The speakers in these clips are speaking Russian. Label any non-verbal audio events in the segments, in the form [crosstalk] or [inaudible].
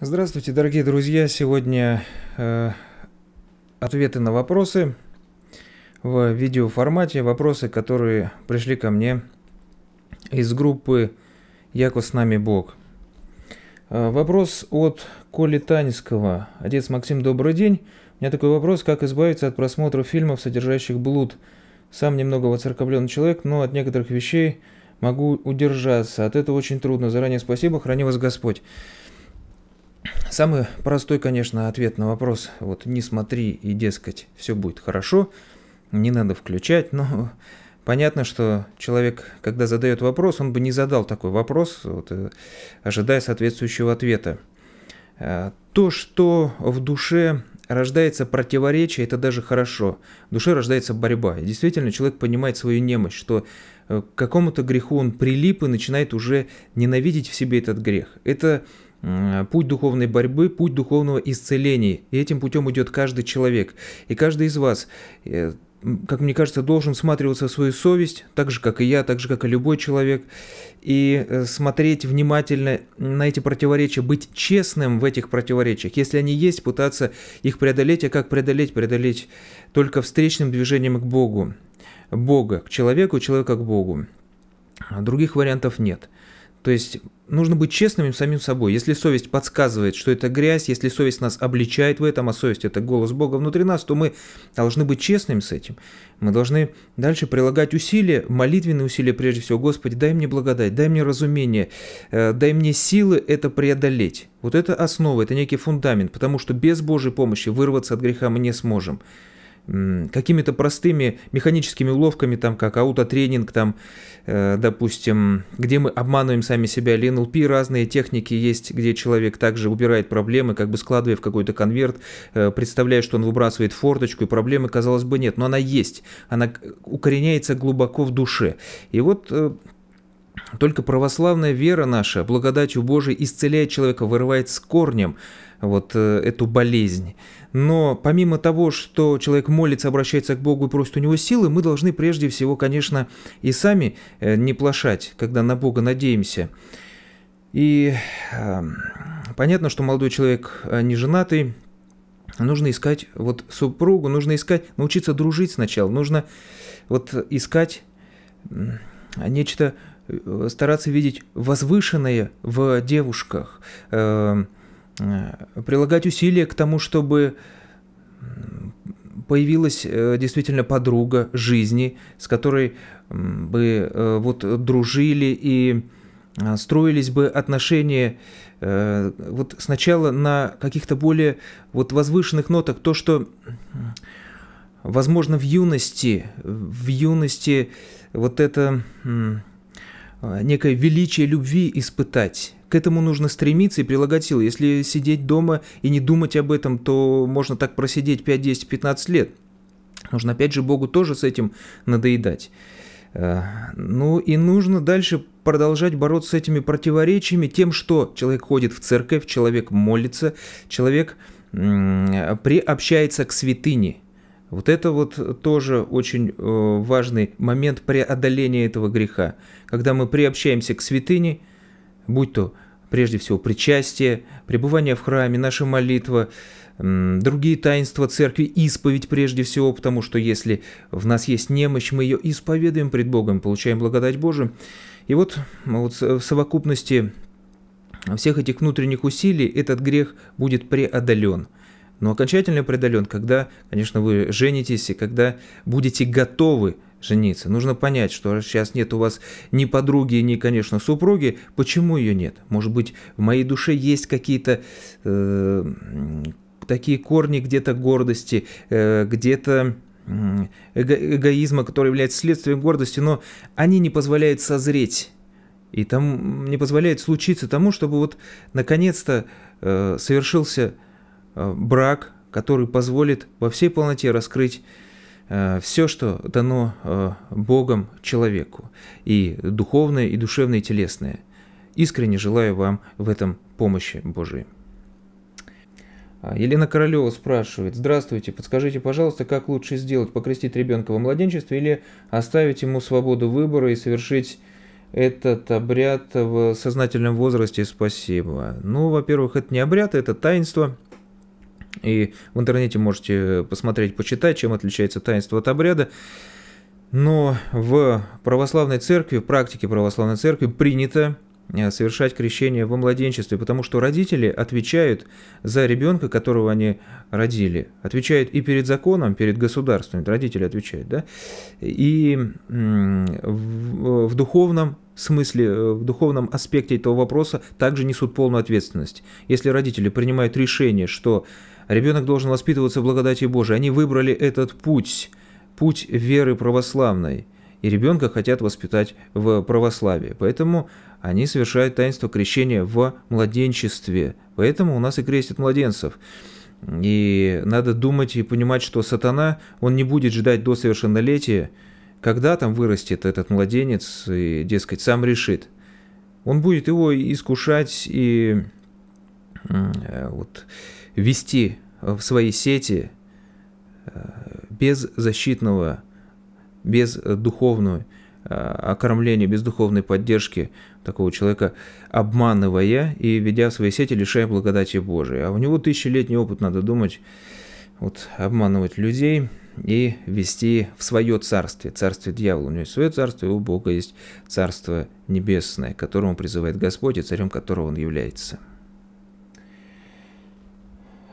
Здравствуйте, дорогие друзья! Сегодня э, ответы на вопросы в видеоформате. Вопросы, которые пришли ко мне из группы «Яко с нами Бог». Э, вопрос от Коли Таньского. Отец Максим, добрый день. У меня такой вопрос, как избавиться от просмотра фильмов, содержащих блуд? Сам немного воцерковленный человек, но от некоторых вещей могу удержаться. От этого очень трудно. Заранее спасибо, храни вас Господь. Самый простой, конечно, ответ на вопрос, вот не смотри и, дескать, все будет хорошо, не надо включать, но [laughs] понятно, что человек, когда задает вопрос, он бы не задал такой вопрос, вот, э, ожидая соответствующего ответа. Э, то, что в душе рождается противоречие, это даже хорошо. В душе рождается борьба. И действительно, человек понимает свою немощь, что э, к какому-то греху он прилип и начинает уже ненавидеть в себе этот грех. Это путь духовной борьбы, путь духовного исцеления. И этим путем идет каждый человек. И каждый из вас, э, как мне кажется, должен всматриваться в свою совесть, так же, как и я, так же, как и любой человек, и э, смотреть внимательно на эти противоречия, быть честным в этих противоречиях. Если они есть, пытаться их преодолеть, а как преодолеть? Преодолеть только встречным движением к Богу. Бога к человеку, человека к Богу. Других вариантов нет. То есть нужно быть честными самим собой. Если совесть подсказывает, что это грязь, если совесть нас обличает в этом, а совесть это голос Бога внутри нас, то мы должны быть честными с этим. Мы должны дальше прилагать усилия, молитвенные усилия прежде всего. Господи, дай мне благодать, дай мне разумение, э, дай мне силы это преодолеть. Вот это основа, это некий фундамент, потому что без Божьей помощи вырваться от греха мы не сможем какими-то простыми механическими уловками, там, как аутотренинг, там, э, допустим, где мы обманываем сами себя, или НЛП, разные техники есть, где человек также убирает проблемы, как бы складывая в какой-то конверт, э, представляя, что он выбрасывает форточку, и проблемы, казалось бы, нет, но она есть, она укореняется глубоко в душе. И вот э, только православная вера наша, благодатью Божией, исцеляет человека, вырывает с корнем – вот э, эту болезнь. Но помимо того, что человек молится, обращается к Богу и просит у него силы, мы должны прежде всего, конечно, и сами э, не плашать, когда на Бога надеемся. И эм, понятно, что молодой человек э, не женатый, нужно искать вот супругу, нужно искать, научиться дружить сначала, нужно вот искать нечто, стараться видеть возвышенное в девушках, эм, Э, прилагать усилия к тому, чтобы появилась э, действительно подруга жизни, с которой бы э, вот дружили и строились бы отношения вот сначала на каких-то более вот возвышенных нотах. То, что возможно в юности, в юности вот это некое величие любви испытать, к этому нужно стремиться и прилагать силы. Если сидеть дома и не думать об этом, то можно так просидеть 5, 10, 15 лет. Нужно опять же Богу тоже с этим надоедать. Э, ну и нужно дальше продолжать бороться с этими противоречиями тем, что человек ходит в церковь, человек молится, человек приобщается к святыне. Вот это вот тоже очень э, важный момент преодоления этого греха. Когда мы приобщаемся к святыне – будь то прежде всего причастие, пребывание в храме, наша молитва, другие таинства церкви, исповедь прежде всего, потому что если в нас есть немощь, мы ее исповедуем пред Богом, получаем благодать Божию. И вот, вот в совокупности всех этих внутренних усилий этот грех будет преодолен. Но окончательно преодолен, когда, конечно, вы женитесь и когда будете готовы – жениться. Нужно понять, что сейчас нет у вас ни подруги, ни, конечно, супруги. Почему ее нет? Может быть, в моей душе есть какие-то э, такие корни где-то гордости, э, где-то эго эгоизма, который является следствием гордости, но они не позволяют созреть. И там не позволяет случиться тому, чтобы вот наконец-то э, совершился э, брак, который позволит во всей полноте раскрыть Э, все, что дано э, Богом человеку, и духовное, и душевное, и телесное. Искренне желаю вам в этом помощи Божией. А, Елена Королева спрашивает, здравствуйте, подскажите, пожалуйста, как лучше сделать, покрестить ребенка во младенчестве или оставить ему свободу выбора и совершить этот обряд в сознательном возрасте, спасибо. Ну, во-первых, это не обряд, это таинство – и в интернете можете посмотреть, почитать, чем отличается таинство от обряда. Но в православной церкви, в практике православной церкви принято э, совершать крещение во младенчестве, потому что родители отвечают за ребенка, которого они родили. Отвечают и перед законом, перед государством. Родители отвечают, да? И в духовном смысле, э, в духовном аспекте этого вопроса также несут полную ответственность. Если родители принимают решение, что Ребенок должен воспитываться в благодати Божией. Они выбрали этот путь, путь веры православной. И ребенка хотят воспитать в православии. Поэтому они совершают таинство крещения в младенчестве. Поэтому у нас и крестят младенцев. И надо думать и понимать, что сатана, он не будет ждать до совершеннолетия, когда там вырастет этот младенец, и, дескать, сам решит. Он будет его искушать и э, вот вести э, в свои сети э, без защитного, без духовного э, окормления, без духовной поддержки такого человека, обманывая и ведя свои сети, лишая благодати Божией. А у него тысячелетний опыт, надо думать, вот обманывать людей и вести в свое царствие, царствие дьявола. У него есть свое царство, и у Бога есть царство небесное, которому призывает Господь и царем которого он является.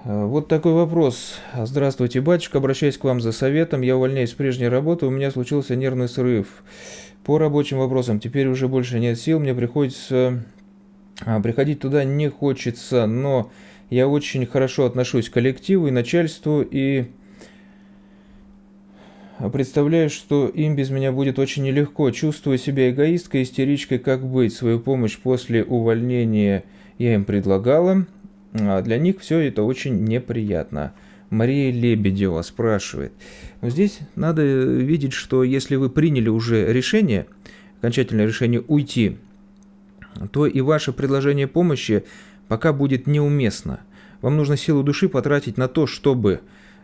Э, вот такой вопрос. Здравствуйте, батюшка. Обращаюсь к вам за советом. Я увольняюсь с прежней работы. У меня случился нервный срыв. По рабочим вопросам теперь уже больше нет сил. Мне приходится... А, приходить туда не хочется, но я очень хорошо отношусь к коллективу и начальству, и представляю, что им без меня будет очень нелегко. Чувствую себя эгоисткой, истеричкой, как быть. Свою помощь после увольнения я им предлагала. А для них все это очень неприятно. Мария Лебедева спрашивает. Здесь надо э, видеть, что если вы приняли уже решение, окончательное решение уйти, то и ваше предложение помощи пока будет неуместно. Вам нужно силу души потратить на то, чтобы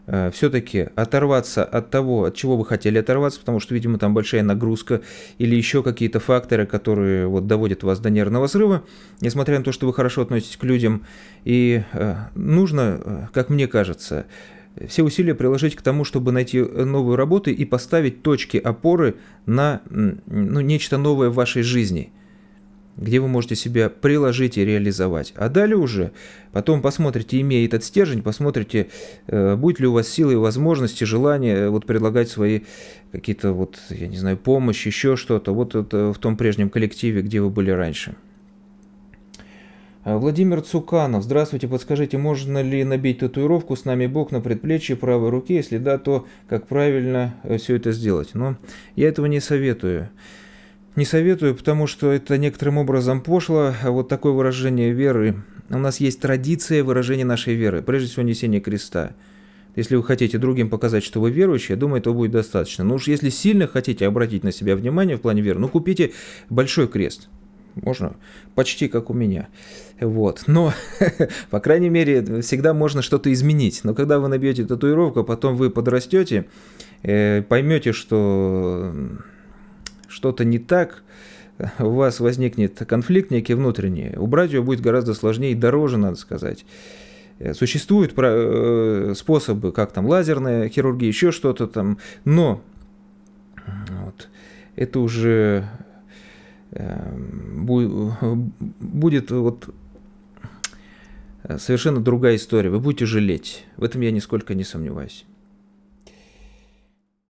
Э, все-таки оторваться от того, от чего вы хотели оторваться, потому что, видимо, там большая нагрузка или еще какие-то факторы, которые вот доводят вас до нервного срыва, несмотря на то, что вы хорошо относитесь к людям. И э, нужно, э, как мне кажется, все усилия приложить к тому, чтобы найти новую работу и поставить точки опоры на ну, нечто новое в вашей жизни – где вы можете себя приложить и реализовать. А далее уже, потом посмотрите, имея этот стержень, посмотрите, э, будет ли у вас силы и возможности, желание э, вот предлагать свои какие-то вот, я не знаю, помощь, еще что-то, вот это в том прежнем коллективе, где вы были раньше. А, Владимир Цуканов, здравствуйте, подскажите, можно ли набить татуировку с нами Бог на предплечье правой руки? Если да, то как правильно э, все это сделать? Но я этого не советую. Не советую, потому что это некоторым образом пошло, а вот такое выражение веры. У нас есть традиция выражения нашей веры, прежде всего несение креста. Если вы хотите другим показать, что вы верующие, я думаю, этого будет достаточно. Но уж если сильно хотите обратить на себя внимание в плане веры, ну купите большой крест. Можно почти как у меня. Вот. Но, [laughs] по крайней мере, всегда можно что-то изменить. Но когда вы набьете татуировку, а потом вы подрастете, э, поймете, что что-то не так, у вас возникнет конфликт некий внутренний, убрать его будет гораздо сложнее и дороже, надо сказать. Э, существуют э, способы, как там лазерная хирургия, еще что-то там, но вот, это уже эм, будет вот совершенно другая история. Вы будете жалеть. В этом я нисколько не сомневаюсь.